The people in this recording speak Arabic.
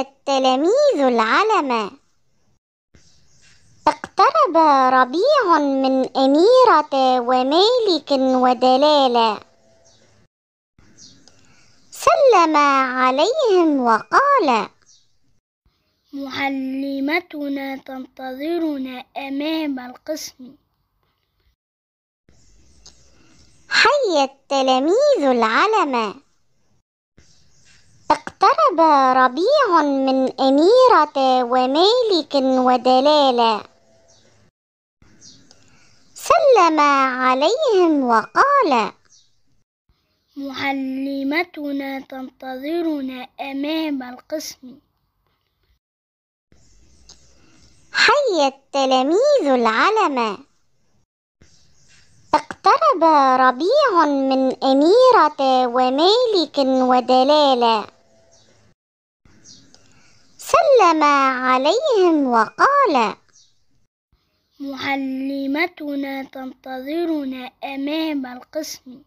التلاميذ العلم اقترب ربيع من أميرة ومالك ودلالة سلم عليهم وقال معلمتنا تنتظرنا أمام القسم حي التلاميذ العلماء اقترب ربيع من أميرة ومالك ودلالة سلم عليهم وقال معلمتنا تنتظرنا أمام القسم حي التلاميذ العلم اقترب ربيع من أميرة ومالك ودلالة سلم عليهم وقال معلمتنا تنتظرنا امام القسم